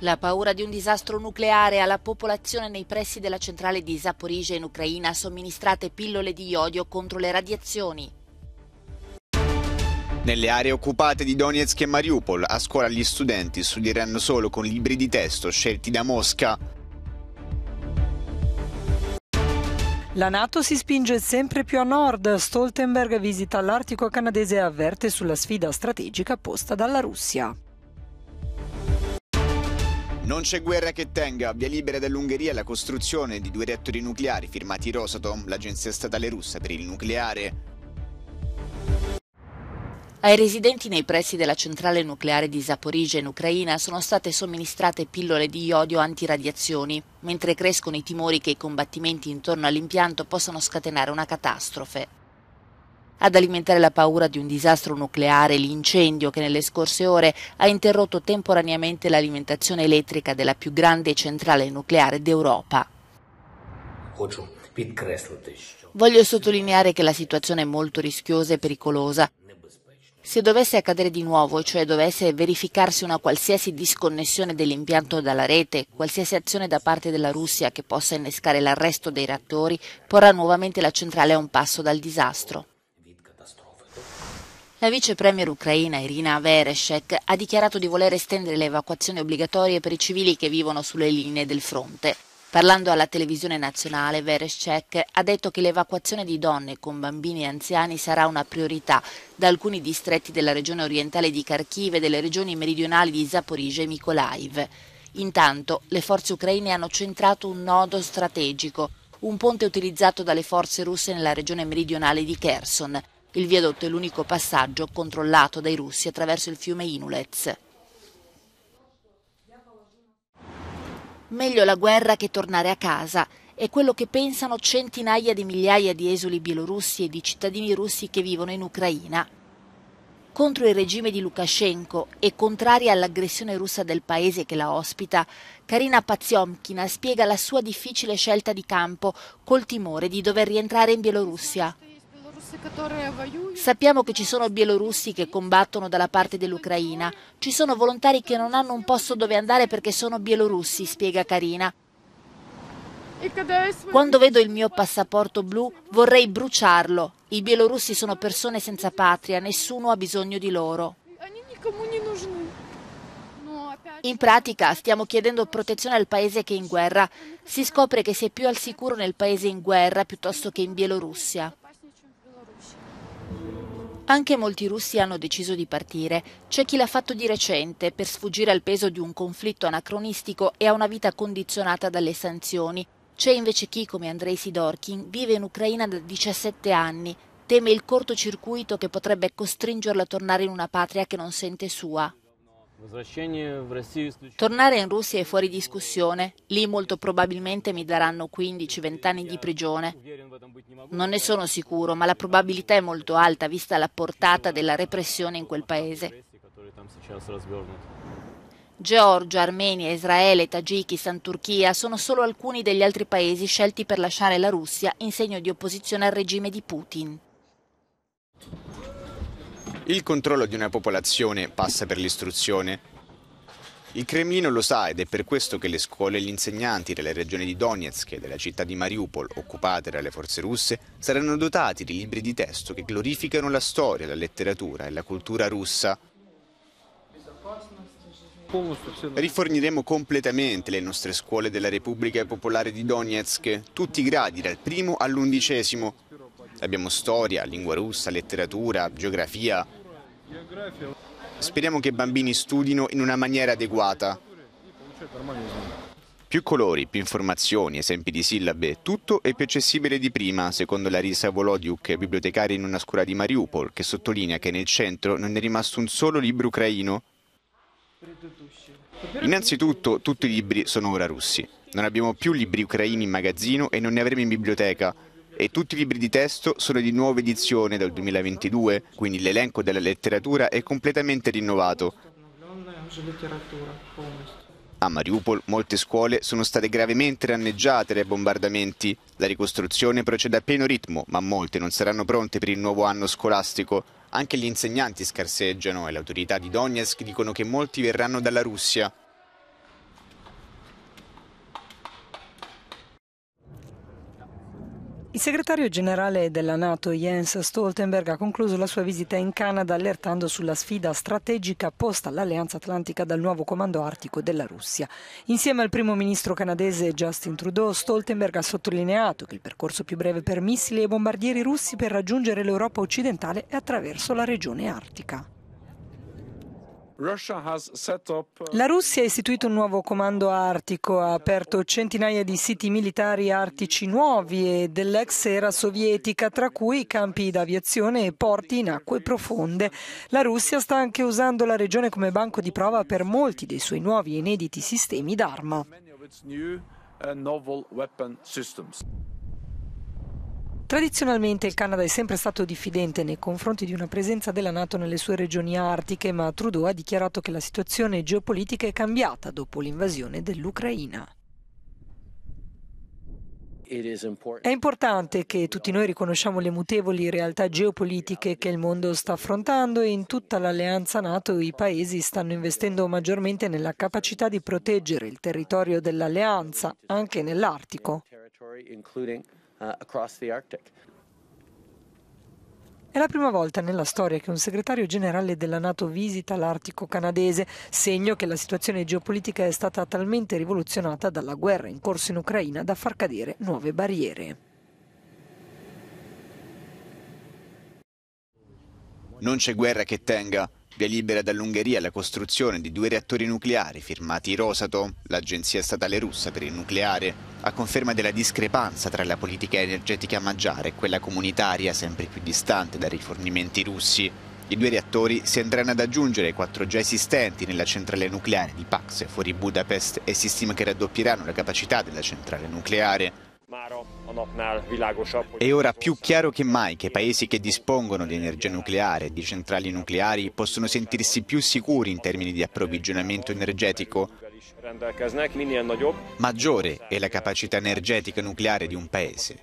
La paura di un disastro nucleare alla popolazione nei pressi della centrale di Zaporizhia in Ucraina somministrate pillole di iodio contro le radiazioni. Nelle aree occupate di Donetsk e Mariupol, a scuola gli studenti studieranno solo con libri di testo scelti da Mosca. La Nato si spinge sempre più a nord. Stoltenberg visita l'Artico canadese e avverte sulla sfida strategica posta dalla Russia. Non c'è guerra che tenga, via libera dall'Ungheria la costruzione di due reattori nucleari firmati Rosatom, l'agenzia statale russa per il nucleare. Ai residenti nei pressi della centrale nucleare di Zaporizia in Ucraina sono state somministrate pillole di iodio antiradiazioni, mentre crescono i timori che i combattimenti intorno all'impianto possano scatenare una catastrofe. Ad alimentare la paura di un disastro nucleare l'incendio che nelle scorse ore ha interrotto temporaneamente l'alimentazione elettrica della più grande centrale nucleare d'Europa. Voglio sottolineare che la situazione è molto rischiosa e pericolosa. Se dovesse accadere di nuovo, cioè dovesse verificarsi una qualsiasi disconnessione dell'impianto dalla rete, qualsiasi azione da parte della Russia che possa innescare l'arresto dei reattori porrà nuovamente la centrale a un passo dal disastro. La vice premier ucraina Irina Vereshek ha dichiarato di voler estendere le evacuazioni obbligatorie per i civili che vivono sulle linee del fronte. Parlando alla televisione nazionale, Vereshek ha detto che l'evacuazione di donne con bambini e anziani sarà una priorità da alcuni distretti della regione orientale di Kharkiv e delle regioni meridionali di Zaporizhia e Mykolaiv. Intanto le forze ucraine hanno centrato un nodo strategico, un ponte utilizzato dalle forze russe nella regione meridionale di Kherson, il viadotto è l'unico passaggio controllato dai russi attraverso il fiume Inulets. Meglio la guerra che tornare a casa è quello che pensano centinaia di migliaia di esuli bielorussi e di cittadini russi che vivono in Ucraina. Contro il regime di Lukashenko e contraria all'aggressione russa del paese che la ospita, Karina Paziomkina spiega la sua difficile scelta di campo col timore di dover rientrare in Bielorussia. Sappiamo che ci sono bielorussi che combattono dalla parte dell'Ucraina. Ci sono volontari che non hanno un posto dove andare perché sono bielorussi, spiega Karina. Quando vedo il mio passaporto blu vorrei bruciarlo. I bielorussi sono persone senza patria, nessuno ha bisogno di loro. In pratica stiamo chiedendo protezione al paese che è in guerra. Si scopre che si è più al sicuro nel paese in guerra piuttosto che in Bielorussia. Anche molti russi hanno deciso di partire. C'è chi l'ha fatto di recente per sfuggire al peso di un conflitto anacronistico e a una vita condizionata dalle sanzioni. C'è invece chi, come Andrei Sidorkin, vive in Ucraina da 17 anni, teme il cortocircuito che potrebbe costringerlo a tornare in una patria che non sente sua. Tornare in Russia è fuori discussione, lì molto probabilmente mi daranno 15-20 anni di prigione. Non ne sono sicuro, ma la probabilità è molto alta vista la portata della repressione in quel paese. Georgia, Armenia, Israele, Tagikistan, Turchia sono solo alcuni degli altri paesi scelti per lasciare la Russia in segno di opposizione al regime di Putin. Il controllo di una popolazione passa per l'istruzione? Il Cremlino lo sa ed è per questo che le scuole e gli insegnanti delle regioni di Donetsk e della città di Mariupol, occupate dalle forze russe, saranno dotati di libri di testo che glorificano la storia, la letteratura e la cultura russa. Riforniremo completamente le nostre scuole della Repubblica Popolare di Donetsk, tutti i gradi dal primo all'undicesimo, Abbiamo storia, lingua russa, letteratura, geografia. Speriamo che i bambini studino in una maniera adeguata. Più colori, più informazioni, esempi di sillabe, tutto è più accessibile di prima, secondo Larisa Volodiuk, bibliotecaria in una scuola di Mariupol, che sottolinea che nel centro non è rimasto un solo libro ucraino. Innanzitutto, tutti i libri sono ora russi. Non abbiamo più libri ucraini in magazzino e non ne avremo in biblioteca e tutti i libri di testo sono di nuova edizione dal 2022, quindi l'elenco della letteratura è completamente rinnovato. A Mariupol molte scuole sono state gravemente danneggiate dai bombardamenti. La ricostruzione procede a pieno ritmo, ma molte non saranno pronte per il nuovo anno scolastico. Anche gli insegnanti scarseggiano e le autorità di Donetsk dicono che molti verranno dalla Russia. Il segretario generale della Nato Jens Stoltenberg ha concluso la sua visita in Canada allertando sulla sfida strategica posta all'Alleanza Atlantica dal nuovo comando artico della Russia. Insieme al primo ministro canadese Justin Trudeau, Stoltenberg ha sottolineato che il percorso più breve per missili e bombardieri russi per raggiungere l'Europa occidentale è attraverso la regione artica. Uh, la Russia ha istituito un nuovo comando artico, ha aperto centinaia di siti militari artici nuovi e dell'ex era sovietica, tra cui campi d'aviazione e porti in acque profonde. La Russia sta anche usando la regione come banco di prova per molti dei suoi nuovi e inediti sistemi d'arma. Tradizionalmente il Canada è sempre stato diffidente nei confronti di una presenza della Nato nelle sue regioni artiche, ma Trudeau ha dichiarato che la situazione geopolitica è cambiata dopo l'invasione dell'Ucraina. È importante che tutti noi riconosciamo le mutevoli realtà geopolitiche che il mondo sta affrontando e in tutta l'alleanza NATO i paesi stanno investendo maggiormente nella capacità di proteggere il territorio dell'alleanza, anche nell'Artico. Uh, è la prima volta nella storia che un segretario generale della Nato visita l'Artico canadese, segno che la situazione geopolitica è stata talmente rivoluzionata dalla guerra in corso in Ucraina da far cadere nuove barriere. Non c'è guerra che tenga, Via libera dall'Ungheria alla costruzione di due reattori nucleari firmati Rosatom, l'agenzia statale russa per il nucleare, a conferma della discrepanza tra la politica energetica maggiore e quella comunitaria sempre più distante dai rifornimenti russi. I due reattori si andranno ad aggiungere ai quattro già esistenti nella centrale nucleare di Pax fuori Budapest e si stima che raddoppieranno la capacità della centrale nucleare. È ora più chiaro che mai che paesi che dispongono di energia nucleare e di centrali nucleari possono sentirsi più sicuri in termini di approvvigionamento energetico. Maggiore è la capacità energetica nucleare di un paese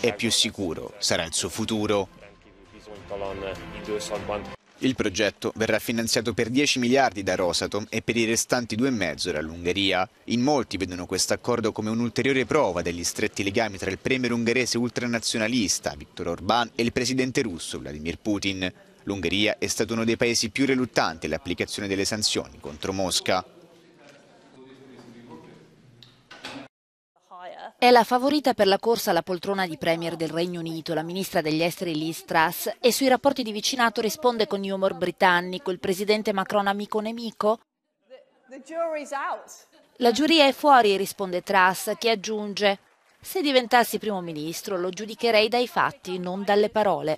e più sicuro sarà il suo futuro. Il progetto verrà finanziato per 10 miliardi da Rosatom e per i restanti 2,5 dall'Ungheria. In molti vedono questo accordo come un'ulteriore prova degli stretti legami tra il premier ungherese ultranazionalista Viktor Orbán e il presidente russo Vladimir Putin. L'Ungheria è stato uno dei paesi più reluttanti all'applicazione delle sanzioni contro Mosca. È la favorita per la corsa alla poltrona di Premier del Regno Unito, la ministra degli esteri Liz Truss, e sui rapporti di vicinato risponde con humor britannico, il presidente Macron amico nemico? La giuria è fuori, risponde Truss, che aggiunge se diventassi primo ministro lo giudicherei dai fatti, non dalle parole.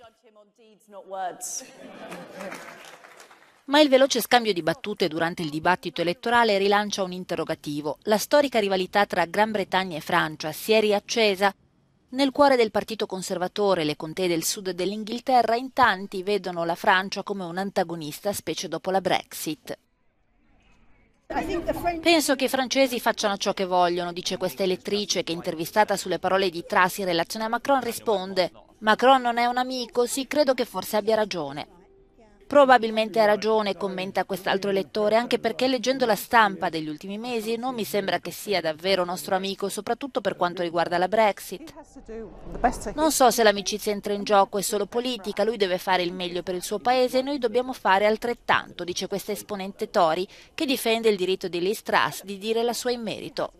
Ma il veloce scambio di battute durante il dibattito elettorale rilancia un interrogativo. La storica rivalità tra Gran Bretagna e Francia si è riaccesa? Nel cuore del Partito Conservatore, le contee del sud dell'Inghilterra in tanti vedono la Francia come un antagonista, specie dopo la Brexit. Penso che i francesi facciano ciò che vogliono, dice questa elettrice che intervistata sulle parole di Trassi in relazione a Macron risponde Macron non è un amico, sì credo che forse abbia ragione. Probabilmente ha ragione, commenta quest'altro elettore, anche perché leggendo la stampa degli ultimi mesi non mi sembra che sia davvero nostro amico, soprattutto per quanto riguarda la Brexit. Non so se l'amicizia entra in gioco, è solo politica, lui deve fare il meglio per il suo paese e noi dobbiamo fare altrettanto, dice questa esponente Tory, che difende il diritto di Liz Truss di dire la sua in merito.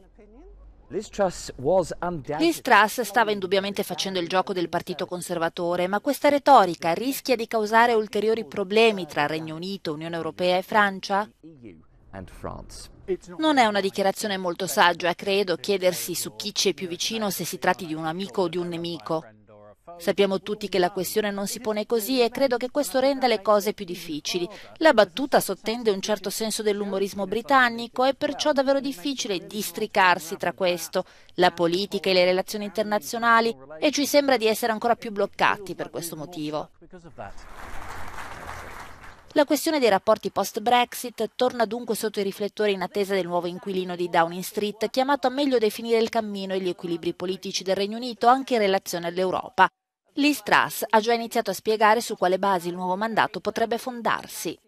Liz Truss stava indubbiamente facendo il gioco del Partito Conservatore, ma questa retorica rischia di causare ulteriori problemi tra Regno Unito, Unione Europea e Francia? Non è una dichiarazione molto saggia, credo, chiedersi su chi ci è più vicino se si tratti di un amico o di un nemico. Sappiamo tutti che la questione non si pone così e credo che questo renda le cose più difficili. La battuta sottende un certo senso dell'umorismo britannico è perciò davvero difficile districarsi tra questo, la politica e le relazioni internazionali e ci sembra di essere ancora più bloccati per questo motivo. La questione dei rapporti post-Brexit torna dunque sotto i riflettori in attesa del nuovo inquilino di Downing Street, chiamato a meglio definire il cammino e gli equilibri politici del Regno Unito anche in relazione all'Europa. Lee Strass ha già iniziato a spiegare su quale basi il nuovo mandato potrebbe fondarsi.